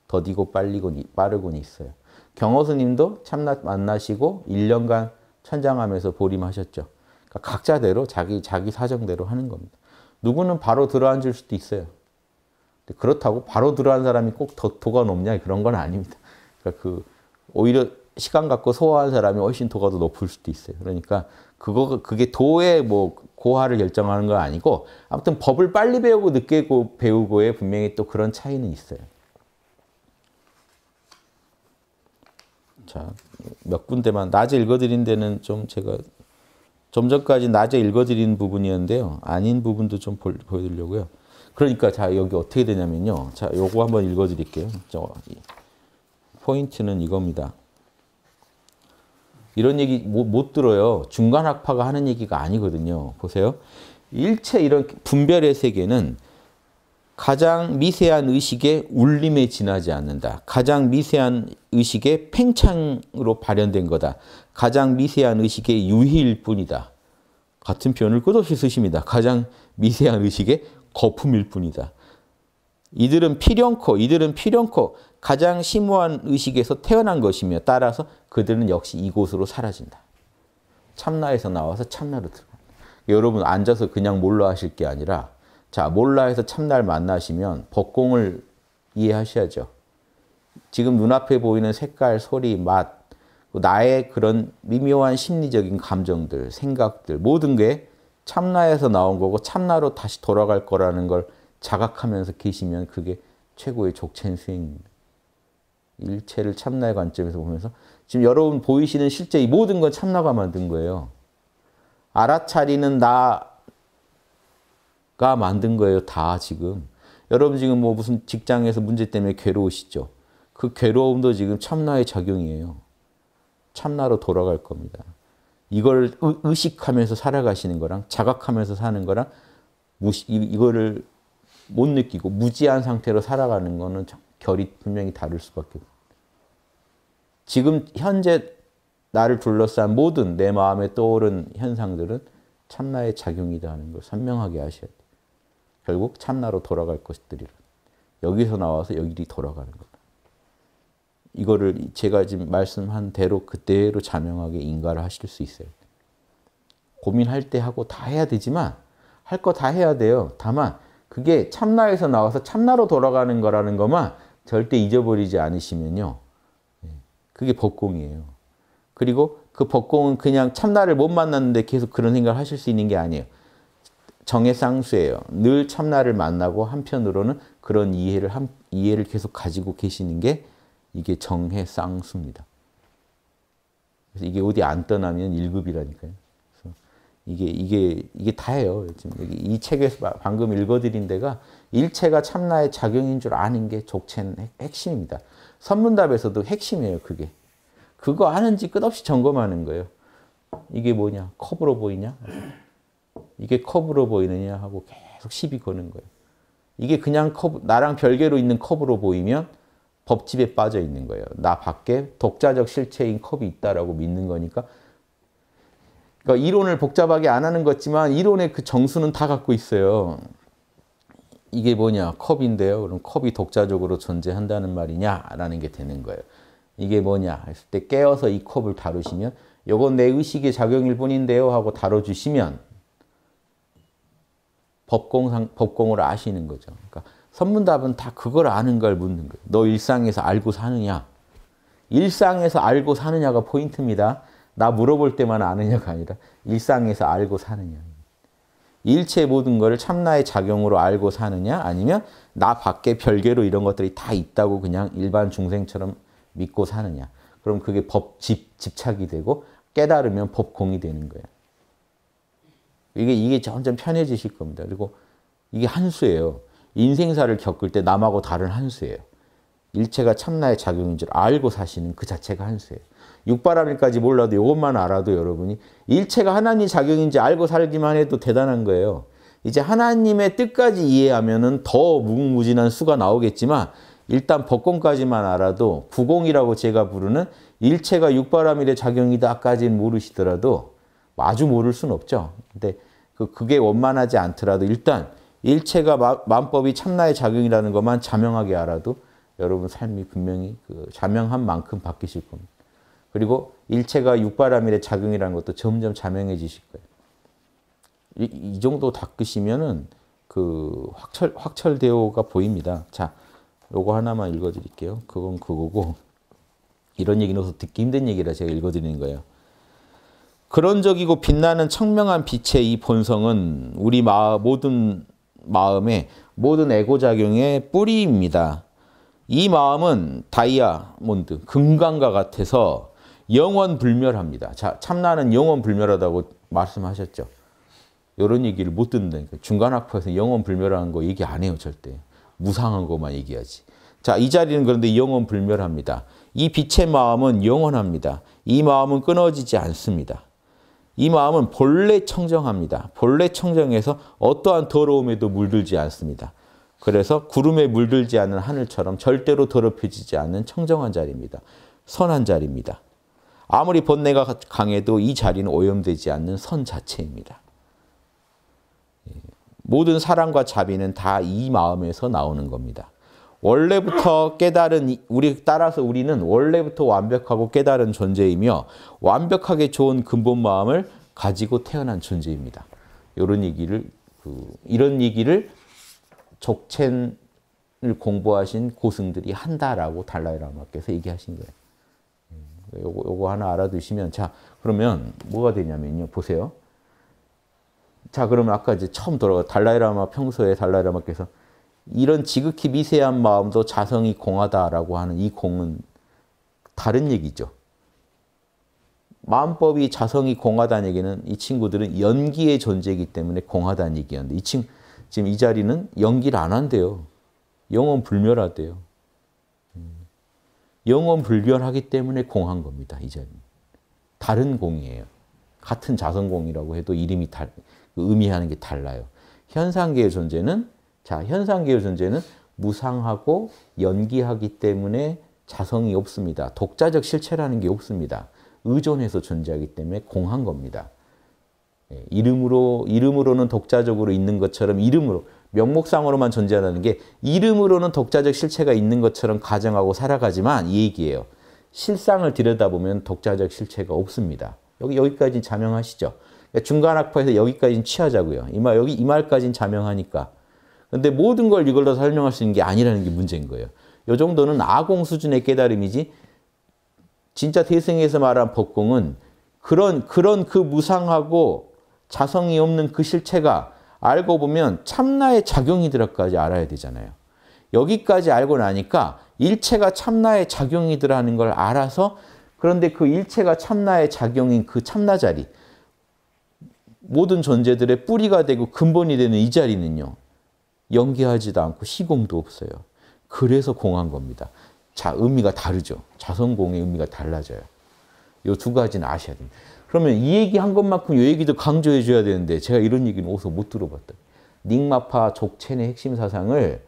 Speaker 1: 더디고 빨리고 빠르곤 있어요. 경호스님도 참나 만나시고 1년간 천장하면서 보림하셨죠. 그러니까 각자대로 자기 자기 사정대로 하는 겁니다. 누구는 바로 들어앉을 수도 있어요. 그렇다고 바로 들어앉은 사람이 꼭 더, 도가 높냐 그런 건 아닙니다. 그러니까 그 오히려 시간 갖고 소화한 사람이 훨씬 도가 더 높을 수도 있어요. 그러니까 그거 그게 도의 뭐 고하를 결정하는 건 아니고 아무튼 법을 빨리 배우고 늦게 배우고에 분명히 또 그런 차이는 있어요. 자, 몇 군데만 낮에 읽어드린 데는 좀 제가 좀 전까지 낮에 읽어드린 부분이었는데요. 아닌 부분도 좀 보, 보여드리려고요. 그러니까 자 여기 어떻게 되냐면요. 자 요거 한번 읽어드릴게요. 저 포인트는 이겁니다. 이런 얘기 못 들어요. 중간 학파가 하는 얘기가 아니거든요. 보세요. 일체 이런 분별의 세계는 가장 미세한 의식의 울림에 지나지 않는다. 가장 미세한 의식의 팽창으로 발현된 거다. 가장 미세한 의식의 유희일 뿐이다. 같은 표현을 끝없이 쓰십니다. 가장 미세한 의식의 거품일 뿐이다. 이들은 필연코, 이들은 필연코 가장 심오한 의식에서 태어난 것이며 따라서 그들은 역시 이곳으로 사라진다. 참나에서 나와서 참나로 들어간다. 여러분 앉아서 그냥 몰라 하실 게 아니라 자 몰라에서 참나를 만나시면 법공을 이해하셔야죠. 지금 눈앞에 보이는 색깔, 소리, 맛, 그 나의 그런 미묘한 심리적인 감정들, 생각들 모든 게 참나에서 나온 거고 참나로 다시 돌아갈 거라는 걸 자각하면서 계시면 그게 최고의 족첸 수행입니다. 일체를 참나의 관점에서 보면서 지금 여러분 보이시는 실제 이 모든 건 참나가 만든 거예요. 알아차리는 나 가 만든 거예요. 다 지금. 여러분 지금 뭐 무슨 직장에서 문제 때문에 괴로우시죠? 그 괴로움도 지금 참나의 작용이에요. 참나로 돌아갈 겁니다. 이걸 의식하면서 살아가시는 거랑 자각하면서 사는 거랑 무시, 이거를 못 느끼고 무지한 상태로 살아가는 거는 결이 분명히 다를 수밖에 없어요. 지금 현재 나를 둘러싼 모든 내 마음에 떠오른 현상들은 참나의 작용이다 하는 걸 선명하게 아셔야 돼 결국 참나로 돌아갈 것들이라. 여기서 나와서 여기로 돌아가는 거다. 이거를 제가 지금 말씀한 대로 그대로 자명하게 인가를 하실 수 있어요. 고민할 때 하고 다 해야 되지만 할 거 다 해야 돼요. 다만 그게 참나에서 나와서 참나로 돌아가는 거라는 것만 절대 잊어버리지 않으시면요. 예, 그게 법공이에요. 그리고 그 법공은 그냥 참나를 못 만났는데 계속 그런 생각을 하실 수 있는 게 아니에요. 정의 쌍수예요. 늘 참나를 만나고 한편으로는 그런 이해를 이해를 계속 가지고 계시는 게 이게 정해 쌍수입니다. 그래서 이게 어디 안 떠나면 1급이라니까요. 이게 이게 이게 다예요. 지금 이 책에서 방금 읽어드린 데가 일체가 참나의 작용인 줄 아는 게 족체는 핵심입니다. 선문답에서도 핵심이에요, 그게. 그거 아는지 끝없이 점검하는 거예요. 이게 뭐냐? 컵으로 보이냐? 이게 컵으로 보이느냐? 하고 계속 시비 거는 거예요. 이게 그냥 컵, 나랑 별개로 있는 컵으로 보이면 법집에 빠져 있는 거예요. 나 밖에 독자적 실체인 컵이 있다라고 믿는 거니까 그러니까 이론을 복잡하게 안 하는 것지만 이론의 그 정수는 다 갖고 있어요. 이게 뭐냐? 컵인데요. 그럼 컵이 독자적으로 존재한다는 말이냐라는 게 되는 거예요. 이게 뭐냐 했을 때 깨어서 이 컵을 다루시면 요건 내 의식의 작용일 뿐인데요 하고 다뤄주시면 법공상, 법공을 아시는 거죠. 그러니까 선문답은 다 그걸 아는 걸 묻는 거예요. 너 일상에서 알고 사느냐? 일상에서 알고 사느냐가 포인트입니다. 나 물어볼 때만 아느냐가 아니라 일상에서 알고 사느냐. 일체의 모든 것을 참나의 작용으로 알고 사느냐 아니면 나 밖에 별개로 이런 것들이 다 있다고 그냥 일반 중생처럼 믿고 사느냐 그럼 그게 법 집, 집착이 되고 깨달으면 법공이 되는 거예요. 이게 이게 점점 편해지실 겁니다. 그리고 이게 한 수예요. 인생사를 겪을 때 남하고 다른 한 수예요. 일체가 참나의 작용인 줄 알고 사시는 그 자체가 한 수예요. 육바람밀까지 몰라도 이것만 알아도 여러분이 일체가 하나님 자격인지 알고 살기만 해도 대단한 거예요. 이제 하나님의 뜻까지 이해하면은 더 무궁무진한 수가 나오겠지만 일단 법권까지만 알아도 구공이라고 제가 부르는 일체가 육바라밀의 작용이다까지는 모르시더라도 아주 모를 순 없죠. 근데 그, 그게 원만하지 않더라도 일단 일체가 만법이 참나의 작용이라는 것만 자명하게 알아도 여러분 삶이 분명히 그 자명한 만큼 바뀌실 겁니다. 그리고 일체가 육바람일의 작용이라는 것도 점점 자명해지실 거예요. 이, 이 정도 닦으시면은 그 확철 확철대오가 보입니다. 자, 요거 하나만 읽어드릴게요. 그건 그거고 이런 얘기는 서 듣기 힘든 얘기라 제가 읽어드리는 거예요. 그런적이고 빛나는 청명한 빛의 이 본성은 우리 마, 모든 마음의 모든 에고작용의 뿌리입니다. 이 마음은 다이아몬드, 금강과 같아서 영원 불멸합니다. 자, 참나는 영원 불멸하다고 말씀하셨죠. 이런 얘기를 못 듣는다니까. 중간학파에서 영원 불멸하거 얘기 안 해요, 절대. 무상한 것만 얘기하지. 자, 이 자리는 그런데 영원 불멸합니다. 이 빛의 마음은 영원합니다. 이 마음은 끊어지지 않습니다. 이 마음은 본래 청정합니다. 본래 청정해서 어떠한 더러움에도 물들지 않습니다. 그래서 구름에 물들지 않는 하늘처럼 절대로 더럽혀지지 않는 청정한 자리입니다. 선한 자리입니다. 아무리 번뇌가 강해도 이 자리는 오염되지 않는 선 자체입니다. 예, 모든 사랑과 자비는 다 이 마음에서 나오는 겁니다. 원래부터 깨달은 우리 따라서 우리는 원래부터 완벽하고 깨달은 존재이며 완벽하게 좋은 근본 마음을 가지고 태어난 존재입니다. 이런 얘기를 그, 이런 얘기를 적첸을 공부하신 고승들이 한다라고 달라이 라마께서 얘기하신 거예요. 요거, 요거 하나 알아두시면 자 그러면 뭐가 되냐면요. 보세요. 자 그러면 아까 이제 처음 돌아가 달라이라마 평소에 달라이라마께서 이런 지극히 미세한 마음도 자성이 공하다라고 하는 이 공은 다른 얘기죠. 마음법이 자성이 공하다는 얘기는 이 친구들은 연기의 존재이기 때문에 공하다는 얘기였는데 이 친, 지금 이 자리는 연기를 안 한대요. 영혼 불멸하대요. 영원 불변하기 때문에 공한 겁니다. 이제 다른 공이에요. 같은 자성공이라고 해도 이름이 달, 그 의미하는 게 달라요. 현상계의 존재는 자 현상계의 존재는 무상하고 연기하기 때문에 자성이 없습니다. 독자적 실체라는 게 없습니다. 의존해서 존재하기 때문에 공한 겁니다. 예, 이름으로 이름으로는 독자적으로 있는 것처럼 이름으로 명목상으로만 존재하는 게 이름으로는 독자적 실체가 있는 것처럼 가정하고 살아가지만 이 얘기예요. 실상을 들여다보면 독자적 실체가 없습니다. 여기 여기까지 자명하시죠. 그러니까 중간 학파에서 여기까지는 취하자고요. 이말 여기 이 말까지는 자명하니까. 근데 모든 걸 이걸로 설명할 수 있는 게 아니라는 게 문제인 거예요. 요 정도는 아공 수준의 깨달음이지 진짜 대승에서 말한 법공은 그런 그런 그 무상하고 자성이 없는 그 실체가 알고 보면 참나의 작용이들라까지 알아야 되잖아요. 여기까지 알고 나니까 일체가 참나의 작용이더라는 걸 알아서 그런데 그 일체가 참나의 작용인 그 참나 자리 모든 존재들의 뿌리가 되고 근본이 되는 이 자리는요. 연기하지도 않고 시공도 없어요. 그래서 공한 겁니다. 자, 의미가 다르죠. 자성공의 의미가 달라져요. 이 두 가지는 아셔야 됩니다. 그러면 이 얘기 한 것만큼 이 얘기도 강조해 줘야 되는데 제가 이런 얘기는 어디서 못 들어봤다. 닉마파 족첸의 핵심 사상을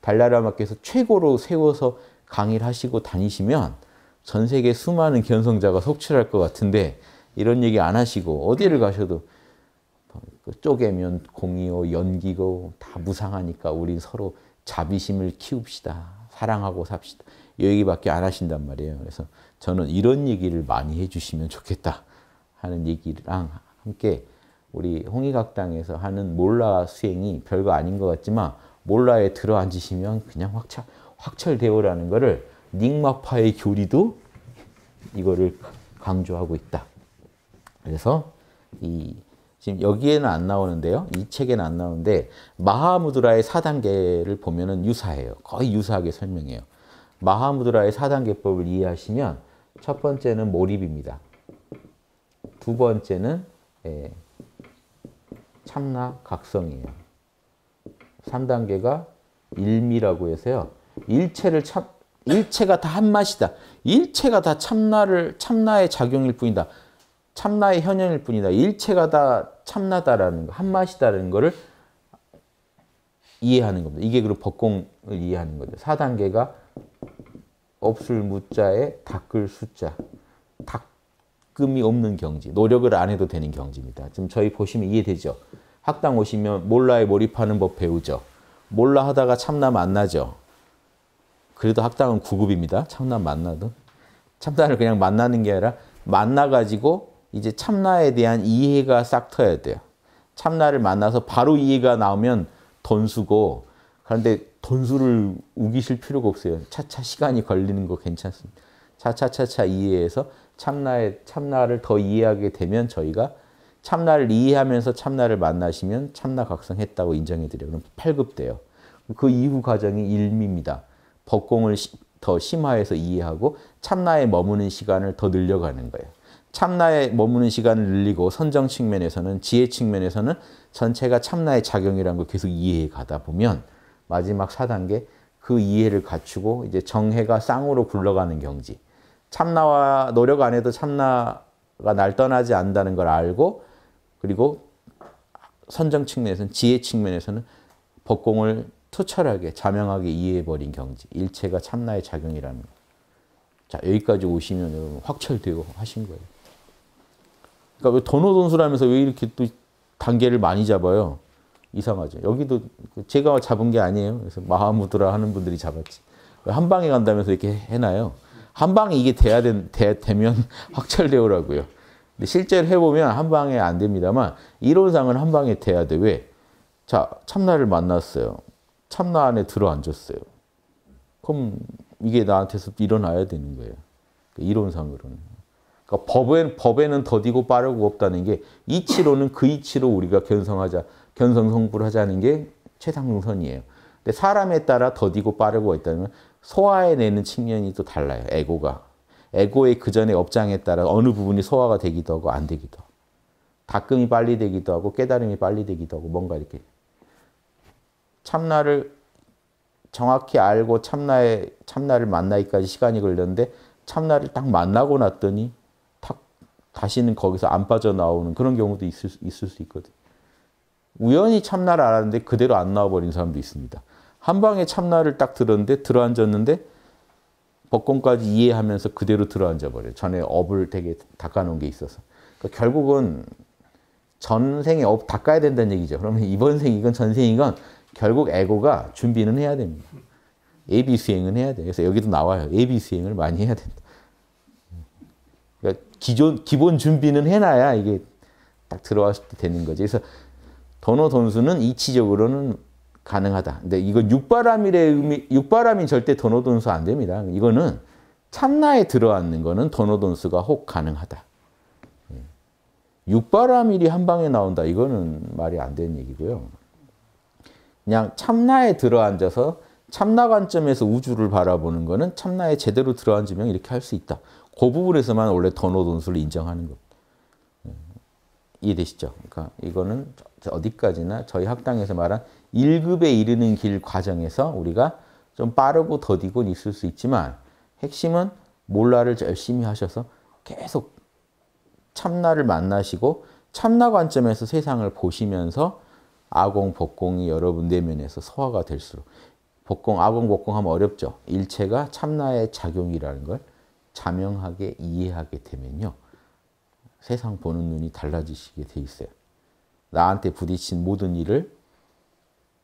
Speaker 1: 달라라마께서 최고로 세워서 강의를 하시고 다니시면 전 세계 수많은 견성자가 속출할 것 같은데 이런 얘기 안 하시고 어디를 가셔도 그 쪼개면 공이요 연기고 다 무상하니까 우린 서로 자비심을 키웁시다. 사랑하고 삽시다. 이 얘기밖에 안 하신단 말이에요. 그래서 저는 이런 얘기를 많이 해주시면 좋겠다. 하는 얘기랑 함께 우리 홍의각당에서 하는 몰라 수행이 별거 아닌 것 같지만 몰라에 들어앉으시면 그냥 확철, 확철되어라는 것을 닉마파의 교리도 이거를 강조하고 있다. 그래서 이 지금 여기에는 안 나오는데요. 이 책에는 안 나오는데 마하무드라의 4단계를 보면은 유사해요. 거의 유사하게 설명해요. 마하무드라의 4단계법을 이해하시면 첫 번째는 몰입입니다. 두 번째는 예, 참나 각성이에요. 3단계가 일미라고 해서요. 일체를 참 일체가 다한 맛이다. 일체가 다 참나를 참나의 작용일 뿐이다. 참나의 현현일 뿐이다. 일체가 다 참나다라는 거, 한 맛이다라는 거를 이해하는 겁니다. 이게 그 법공을 이해하는 거죠. 4단계가 없을 무자에 닦을 숫자. 학금이 없는 경지, 노력을 안 해도 되는 경지입니다. 지금 저희 보시면 이해되죠? 학당 오시면 몰라에 몰입하는 법 배우죠. 몰라 하다가 참나 만나죠. 그래도 학당은 9급입니다. 참나 만나든. 참나를 그냥 만나는 게 아니라 만나가지고 이제 참나에 대한 이해가 싹 터야 돼요. 참나를 만나서 바로 이해가 나오면 돈수고 그런데 돈수를 우기실 필요가 없어요. 차차 시간이 걸리는 거 괜찮습니다. 차차차차 이해해서 참나의 참나를 더 이해하게 되면 저희가 참나를 이해하면서 참나를 만나시면 참나 각성했다고 인정해 드려요. 그럼 8급 돼요. 그 이후 과정이 일미입니다. 법공을 더 심화해서 이해하고 참나에 머무는 시간을 더 늘려가는 거예요. 참나에 머무는 시간을 늘리고 선정 측면에서는 지혜 측면에서는 전체가 참나의 작용이라는 걸 계속 이해해 가다 보면 마지막 4단계 그 이해를 갖추고 이제 정해가 쌍으로 굴러가는 경지 참나와 노력 안 해도 참나가 날 떠나지 않는다는 걸 알고 그리고 선정 측면에서는 지혜 측면에서는 법공을 투철하게 자명하게 이해해버린 경지 일체가 참나의 작용이라는 거. 자 여기까지 오시면 여러분 확철되고 하신 거예요. 그러니까 왜도노돈수라면서왜 이렇게 또 단계를 많이 잡아요? 이상하죠. 여기도 그 제가 잡은 게 아니에요. 그래서 마하무드라 하는 분들이 잡았지. 한 방에 간다면서 이렇게 해놔요. 한 방에 이게 돼야 된, 돼, 되면 [laughs] 확철되오라고요. 근데 실제로 해보면 한 방에 안 됩니다만 이론상은 한 방에 돼야 돼. 왜? 자, 참나를 만났어요. 참나 안에 들어앉았어요. 그럼 이게 나한테서 일어나야 되는 거예요. 그러니까 이론상으로는. 그러니까 법엔, 법에는 더디고 빠르고 없다는 게 이치로는 그 이치로 우리가 견성하자, 견성성불 하자는 게 최상선이에요. 근데 사람에 따라 더디고 빠르고 있다면 소화해내는 측면이 또 달라요. 에고가. 에고의 그 전에 업장에 따라 어느 부분이 소화가 되기도 하고 안 되기도 하고 가끔이 빨리 되기도 하고 깨달음이 빨리 되기도 하고 뭔가 이렇게 참나를 정확히 알고 참나의 참나를 만나기까지 시간이 걸렸는데 참나를 딱 만나고 났더니 탁 다시는 거기서 안 빠져나오는 그런 경우도 있을, 있을 수 있거든. 우연히 참나를 알았는데 그대로 안 나와버린 사람도 있습니다. 한 방에 참나를 딱 들었는데 들어앉았는데 법권까지 이해하면서 그대로 들어앉아 버려요. 전에 업을 되게 닦아놓은 게 있어서. 그러니까 결국은 전생에 업 닦아야 된다는 얘기죠. 그러면 이번 생이건 전생이건 결국 에고가 준비는 해야 됩니다. AB 수행은 해야 돼요. 그래서 여기도 나와요. AB 수행을 많이 해야 된다. 그러니까 기존, 기본 준비는 해놔야 이게 딱 들어왔을 때 되는 거죠. 그래서 돈어 돈수는 이치적으로는 가능하다. 근데 이건 육바람일의 의미, 육바람이 절대 더노돈수 안 됩니다. 이거는 참나에 들어앉는 거는 더노돈수가 혹 가능하다. 예. 육바람일이 한 방에 나온다. 이거는 말이 안 되는 얘기고요. 그냥 참나에 들어앉아서 참나 관점에서 우주를 바라보는 거는 참나에 제대로 들어앉으면 이렇게 할 수 있다. 그 부분에서만 원래 더노돈수를 인정하는 겁 예. 이해되시죠? 그러니까 이거는 어디까지나 저희 학당에서 말한 1급에 이르는 길 과정에서 우리가 좀 빠르고 더디고 있을 수 있지만 핵심은 몰라를 열심히 하셔서 계속 참나를 만나시고 참나 관점에서 세상을 보시면서 아공, 복공이 여러분 내면에서 소화가 될수록 복공, 아공, 복공 하면 어렵죠. 일체가 참나의 작용이라는 걸 자명하게 이해하게 되면요. 세상 보는 눈이 달라지시게 돼 있어요. 나한테 부딪힌 모든 일을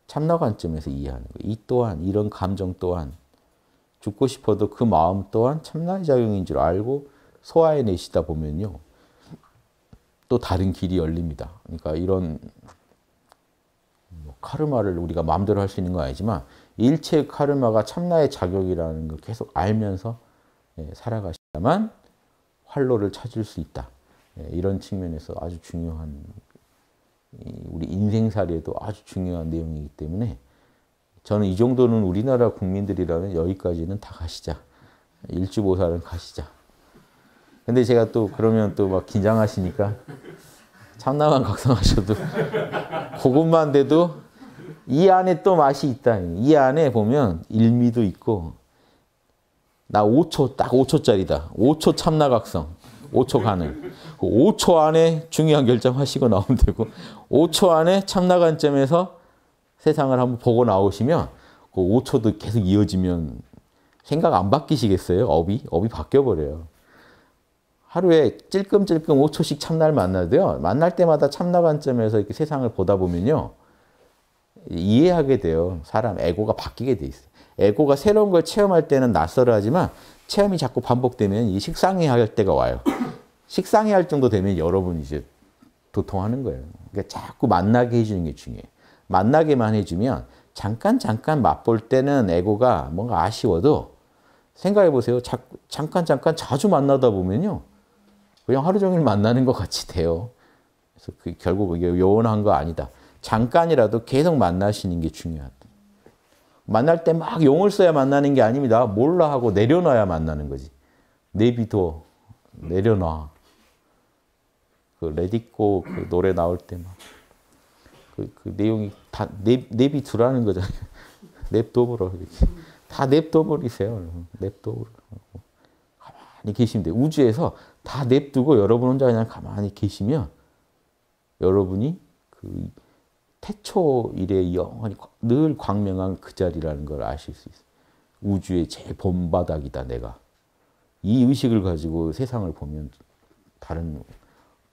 Speaker 1: 참나 관점에서 이해하는 거예요. 이 또한 이런 감정 또한 죽고 싶어도 그 마음 또한 참나의 작용인 줄 알고 소화해내시다 보면요. 또 다른 길이 열립니다. 그러니까 이런 뭐 카르마를 우리가 마음대로 할 수 있는 건 아니지만 일체의 카르마가 참나의 작용이라는 걸 계속 알면서 예, 살아가시다만 활로를 찾을 수 있다. 예, 이런 측면에서 아주 중요한 우리 인생사례도 아주 중요한 내용이기 때문에 저는 이 정도는 우리나라 국민들이라면 여기까지는 다 가시자. 일주보살은 가시자. 근데 제가 또 그러면 또 막 긴장하시니까 참나만 각성하셔도 [laughs] 그것만 돼도 이 안에 또 맛이 있다. 이 안에 보면 일미도 있고 나 5초 딱 5초짜리다. 5초 참나 각성. 5초 가능. 5초 그 안에 중요한 결정하시고 나오면 되고 5초 안에 참나 관점에서 세상을 한번 보고 나오시면 그 5초도 계속 이어지면 생각 안 바뀌시겠어요? 업이? 업이 바뀌어버려요. 하루에 찔끔찔끔 5초씩 참나를 만나도요. 만날 때마다 참나 관점에서 이렇게 세상을 보다 보면요. 이해하게 돼요. 사람 에고가 바뀌게 돼 있어요. 에고가 새로운 걸 체험할 때는 낯설어 하지만 체험이 자꾸 반복되면 이 식상해 할 때가 와요. 식상해 할 정도 되면 여러분 이제 도통하는 거예요. 그러니까 자꾸 만나게 해주는 게 중요해요. 만나게만 해주면 잠깐 잠깐 맛볼 때는 에고가 뭔가 아쉬워도 생각해 보세요. 잠깐 잠깐 자주 만나다 보면요. 그냥 하루 종일 만나는 것 같이 돼요. 그래서 그 결국 이게 요원한 거 아니다. 잠깐이라도 계속 만나시는 게 중요하다. 만날 때 막 용을 써야 만나는 게 아닙니다. 몰라 하고 내려놔야 만나는 거지. 내비둬. 내려놔. 그 레디코 그 노래 나올 때막그그 그 내용이 다 냅, 냅이 두라는 거잖아요. 냅둬버려. 다 냅둬버리세요. 냅둬버려. 가만히 계시면 돼요. 우주에서 다 냅두고 여러분 혼자 그냥 가만히 계시면 여러분이 그 태초 이래 영원히 늘 광명한 그 자리라는 걸 아실 수 있어요. 우주의 제 본바닥이다 내가. 이 의식을 가지고 세상을 보면 다른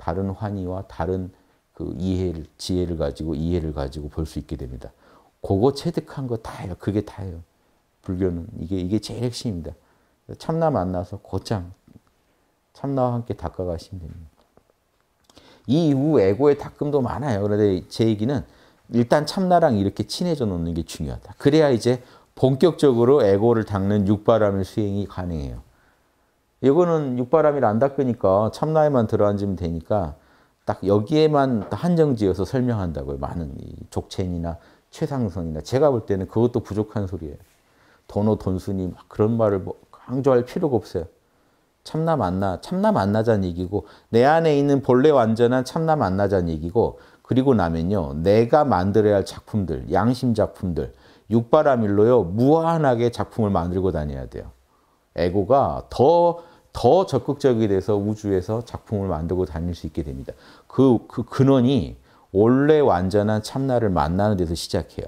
Speaker 1: 다른 환희와 다른 그 이해를 지혜를 가지고 이해를 가지고 볼 수 있게 됩니다. 그거 체득한 거 다예요. 그게 다예요. 불교는 이게 이게 제일 핵심입니다. 참나 만나서 곧장 참나와 함께 닦아가시면 됩니다. 이후 에고의 닦음도 많아요. 그런데 제 얘기는 일단 참나랑 이렇게 친해져 놓는 게 중요하다. 그래야 이제 본격적으로 에고를 닦는 육바람의 수행이 가능해요. 이거는 육바람이 안 닦으니까 참나에만 들어앉으면 되니까 딱 여기에만 한정지어서 설명한다고요. 많은 이 족첸이나 최상선이나 제가 볼 때는 그것도 부족한 소리예요. 돈오 돈순이 막 그런 말을 뭐 강조할 필요가 없어요. 참나 만나, 참나 만나자는 얘기고 내 안에 있는 본래 완전한 참나 만나자는 얘기고 그리고 나면요. 내가 만들어야 할 작품들, 양심 작품들, 육바라밀로요. 무한하게 작품을 만들고 다녀야 돼요. 에고가 더더 적극적이 돼서 우주에서 작품을 만들고 다닐 수 있게 됩니다. 그, 그 근원이 원래 완전한 참나를 만나는 데서 시작해요.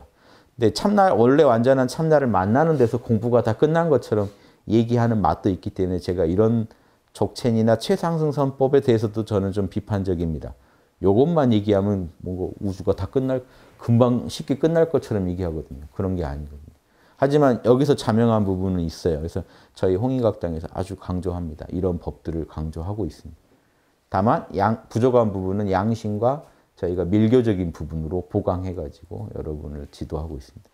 Speaker 1: 근데 참나, 원래 완전한 참나를 만나는 데서 공부가 다 끝난 것처럼 얘기하는 맛도 있기 때문에 제가 이런 적첸이나 최상승선법에 대해서도 저는 좀 비판적입니다. 요것만 얘기하면 뭔가 우주가 다 끝날, 금방 쉽게 끝날 것처럼 얘기하거든요. 그런 게아니다 하지만 여기서 자명한 부분은 있어요. 그래서 저희 홍인각당에서 아주 강조합니다. 이런 법들을 강조하고 있습니다. 다만 양, 부족한 부분은 양심과 저희가 밀교적인 부분으로 보강해가지고 여러분을 지도하고 있습니다.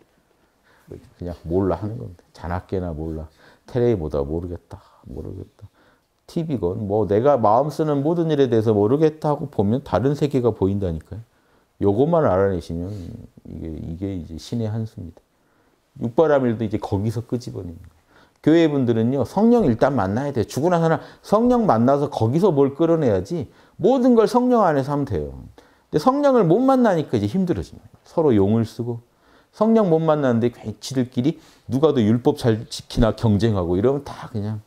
Speaker 1: 그냥 몰라 하는 겁니다. 자나깨나 몰라. 테레이보다 모르겠다. 모르겠다. TV건 뭐 내가 마음 쓰는 모든 일에 대해서 모르겠다 하고 보면 다른 세계가 보인다니까요. 요것만 알아내시면 이게, 이게 이제 신의 한수입니다. 육바람밀도 이제 거기서 끄집어냅니다. 교회 분들은요, 성령 일단 만나야 돼요. 죽고 나서는 성령 만나서 거기서 뭘 끌어내야지 모든 걸 성령 안에서 하면 돼요. 근데 성령을 못 만나니까 이제 힘들어집니다. 서로 용을 쓰고 성령 못 만나는데 괜히 지들끼리 누가 더 율법 잘 지키나 경쟁하고 이러면 다 그냥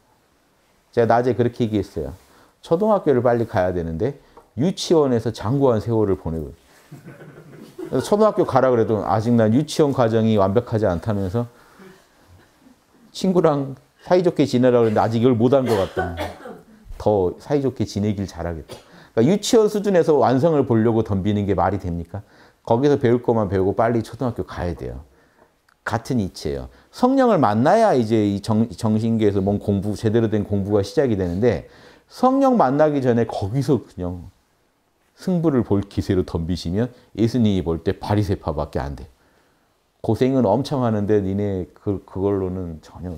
Speaker 1: 제가 낮에 그렇게 얘기했어요. 초등학교를 빨리 가야 되는데 유치원에서 장구한 세월을 보내고 초등학교 가라 그래도 아직 난 유치원 과정이 완벽하지 않다면서 친구랑 사이좋게 지내라 그랬는데 아직 이걸 못 한 것 같다. 더 사이좋게 지내길 잘하겠다. 그러니까 유치원 수준에서 완성을 보려고 덤비는 게 말이 됩니까? 거기서 배울 것만 배우고 빨리 초등학교 가야 돼요. 같은 이치예요. 성령을 만나야 이제 이 정, 정신계에서 뭔 공부, 제대로 된 공부가 시작이 되는데 성령 만나기 전에 거기서 그냥 승부를 볼 기세로 덤비시면 예수님이 볼 때 바리세파밖에 안 돼. 고생은 엄청 하는데 니네 그, 그걸로는 전혀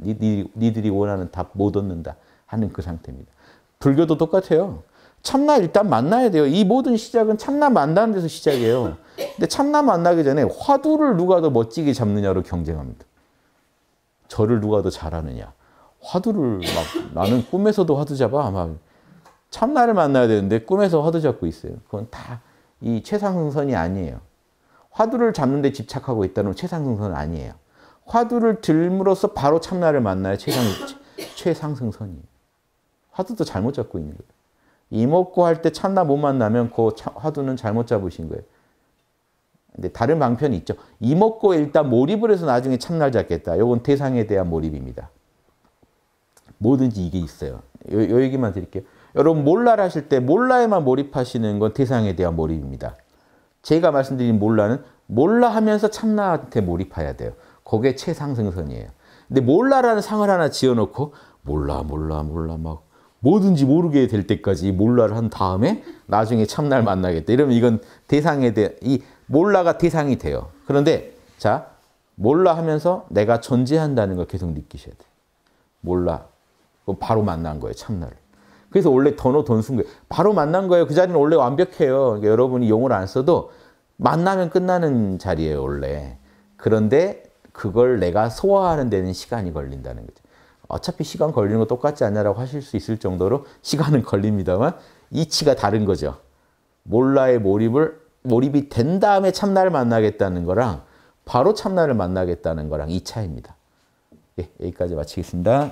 Speaker 1: 니들이, 니들이 원하는 답 못 얻는다 하는 그 상태입니다. 불교도 똑같아요. 참나 일단 만나야 돼요. 이 모든 시작은 참나 만나는 데서 시작해요. 근데 참나 만나기 전에 화두를 누가 더 멋지게 잡느냐로 경쟁합니다. 저를 누가 더 잘하느냐. 화두를 막 나는 꿈에서도 화두 잡아. 막 참나를 만나야 되는데 꿈에서 화두 잡고 있어요. 그건 다 이 최상승선이 아니에요. 화두를 잡는 데 집착하고 있다는 최상승선은 아니에요. 화두를 들므로써 바로 참나를 만나야 최상, [laughs] 최상승선이에요. 화두도 잘못 잡고 있는 거예요. 이목고 할 때 참나 못 만나면 그 화두는 잘못 잡으신 거예요. 근데 다른 방편이 있죠. 이목고 일단 몰입을 해서 나중에 참날 잡겠다. 요건 대상에 대한 몰입입니다. 뭐든지 이게 있어요. 요, 요 얘기만 드릴게요. 여러분 몰라 하실 때 몰라에만 몰입하시는 건 대상에 대한 몰입입니다. 제가 말씀드린 몰라는 몰라 하면서 참나한테 몰입해야 돼요. 거기 최상승선이에요. 근데 몰라라는 상을 하나 지어놓고 몰라 몰라 몰라 막 뭐든지 모르게 될 때까지 몰라를 한 다음에 나중에 참날 만나겠다. 이러면 이건 대상에 대해 이 몰라가 대상이 돼요. 그런데 자 몰라 하면서 내가 존재한다는 걸 계속 느끼셔야 돼. 몰라. 그 바로 만난 거예요 참나 그래서 원래 더노 돈순계 바로 만난 거예요. 그 자리는 원래 완벽해요. 그러니까 여러분이 용을 안 써도 만나면 끝나는 자리예요, 원래. 그런데 그걸 내가 소화하는 데는 시간이 걸린다는 거죠. 어차피 시간 걸리는 거 똑같지 않냐라고 하실 수 있을 정도로 시간은 [laughs] 걸립니다만 이치가 다른 거죠. 몰라의 몰입을 몰입이 된 다음에 참나를 만나겠다는 거랑 바로 참나를 만나겠다는 거랑 이 차입니다. 예, 여기까지 마치겠습니다.